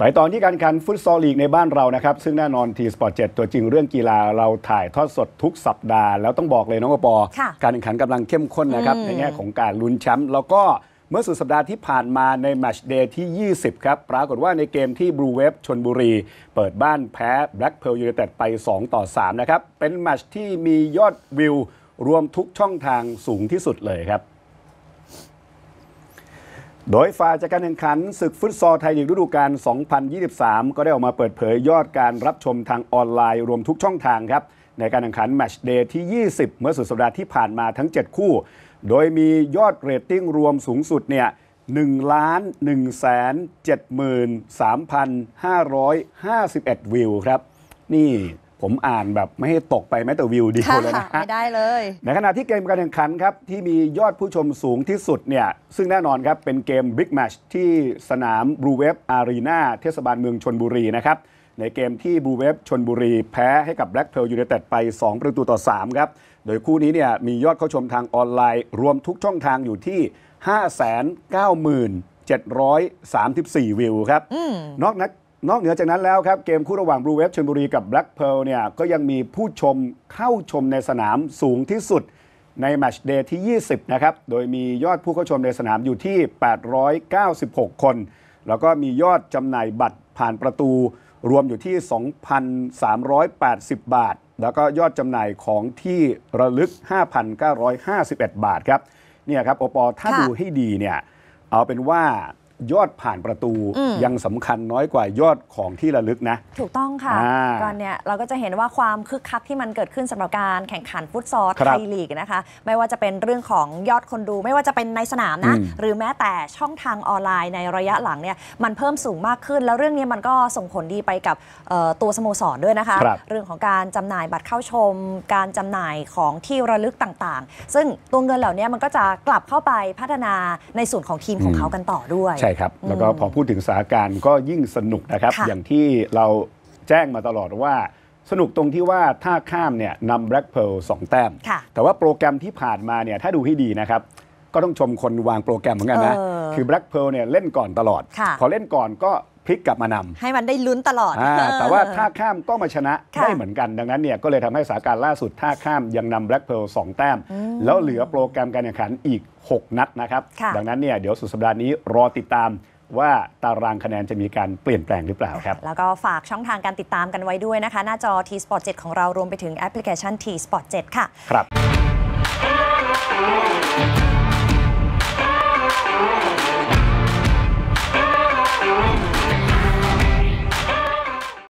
ไปตอนที่การแข่งฟุตซอลลีกในบ้านเรานะครับ ซึ่งแน่นอนทีสปอร์ตเจ็ตัวจริงเรื่องกีฬาเราถ่ายทอดสดทุกสัปดาห์แล้วต้องบอกเลยน้องปอการแข่งขันกำลังเข้มข้นนะครับ ในแง่ของการลุ้นแชมป์แล้วก็เมื่อสุดสัปดาห์ที่ผ่านมาในแมชเดย์ที่ 20 ครับปรากฏว่าในเกมที่บลูเวฟชนบุรี เปิดบ้านแพ้แบล็กเพลยูเนเต็ดไป2ต่อ3นะครับเป็นแมชที่มียอดวิวรวมทุกช่องทางสูงที่สุดเลยครับโดยฝ่ายจัดการแข่งขันศึกฟุตซอลไทยลีกฤดูกาล 2023 ก็ได้ออกมาเปิดเผยยอดการรับชมทางออนไลน์รวมทุกช่องทางครับ ในการแข่งขันแมชเดย์ที่ 20 เมื่อสุดสัปดาห์ที่ผ่านมาทั้ง 7 คู่ โดยมียอดเรตติ้งรวมสูงสุดเนี่ย 1 1 7 3 5 5 1 วิวครับนี่ผมอ่านแบบไม่ให้ตกไปแม้แต่วิวเดียวเลยนะไม่ได้เลย ในขณะที่เกมการแข่งขันครับ ที่มียอดผู้ชมสูงที่สุดเนี่ย ซึ่งแน่นอนครับ เป็นเกมบิ๊กแมชที่สนามบลูเวฟอารีนาเทศบาลเมืองชนบุรีนะครับ ในเกมที่บลูเวฟชนบุรีแพ้ให้กับแบล็กเพลยูเนเต็ดไป 2 ประตูต่อ 3 ครับ โดยคู่นี้เนี่ยมียอดเข้าชมทางออนไลน์ รวมทุกช่องทางอยู่ที่5 9 734วิวครับอนอกนั้นนอกเหนือจากนั้นแล้วครับ เกมคู่ระหว่างบลูเวฟชลบุรีกับแบล็กเพลเนี่ยก็ยังมีผู้ชมเข้าชมในสนามสูงที่สุดในแมชเดย์ที่ 20 นะครับ โดยมียอดผู้เข้าชมในสนามอยู่ที่ 896 คน แล้วก็มียอดจำหน่ายบัตรผ่านประตูรวมอยู่ที่ 2,380 บาท แล้วก็ยอดจำหน่ายของที่ระลึก 5,951 บาทครับ เนี่ยครับโอปอ ถ้าดูให้ดีเนี่ย เอาเป็นว่ายอดผ่านประตูยังสำคัญน้อยกว่ายอดของที่ระลึกนะ ถูกต้องค่ะตอน เนี้ยเราก็จะเห็นว่าความคึกคักที่มันเกิดขึ้นสำหรับการแข่งขันฟุตซอลไทยลีกนะคะ ไม่ว่าจะเป็นเรื่องของยอดคนดู ไม่ว่าจะเป็นในสนามนะหรือแม้แต่ช่องทางออนไลน์ในระยะหลังเนี่ยมันเพิ่มสูงมากขึ้น แล้วเรื่องนี้มันก็ส่งผลดีไปกับตัวสโมสรด้วยนะคะครเรื่องของการจำหน่ายบัตรเข้าชม การจำหน่ายของที่ระลึกต่างๆ ซึ่งตัวเงินเหล่านี้มันก็จะกลับเข้าไปพัฒนาในส่วนของทีมของเขากันต่อด้วยช่ครับแล้วก็พอพูดถึงสถานการณ์ก็ยิ่งสนุกนะครับ อย่างที่เราแจ้งมาตลอดว่า สนุกตรงที่ว่าถ้าข้ามเนี่ยนำแบล็กเพลสองแต้ม แต่ว่าโปรแกรมที่ผ่านมาเนี่ยถ้าดูให้ดีนะครับ ก็ต้องชมคนวางโปรแกรมเหมือนกันนะ คือแบล็กเพลเนี่ยเล่นก่อนตลอด พอเล่นก่อนก็พลิกกลับมานำให้มันได้ลุ้นตลอด แต่ว่าท่าข้ามก็มาชนะได้เหมือนกัน ดังนั้นเนี่ย ก็เลยทำให้สถานการณ์ล่าสุดท่าข้ามยังนำแบล็กเพลสองแต้ม แล้วเหลือโปรแกรมการแข่งขันอีก 6 นัดนะครับ ดังนั้นเนี่ย เดี๋ยวสุดสัปดาห์นี้รอติดตามว่าตารางคะแนนจะมีการเปลี่ยนแปลงหรือเปล่าครับ แล้วก็ฝากช่องทางการติดตามกันไว้ด้วยนะคะหน้าจอ T Sport 7ของเรารวมไปถึงแอปพลิเคชัน T Sport 7ค่ะครับ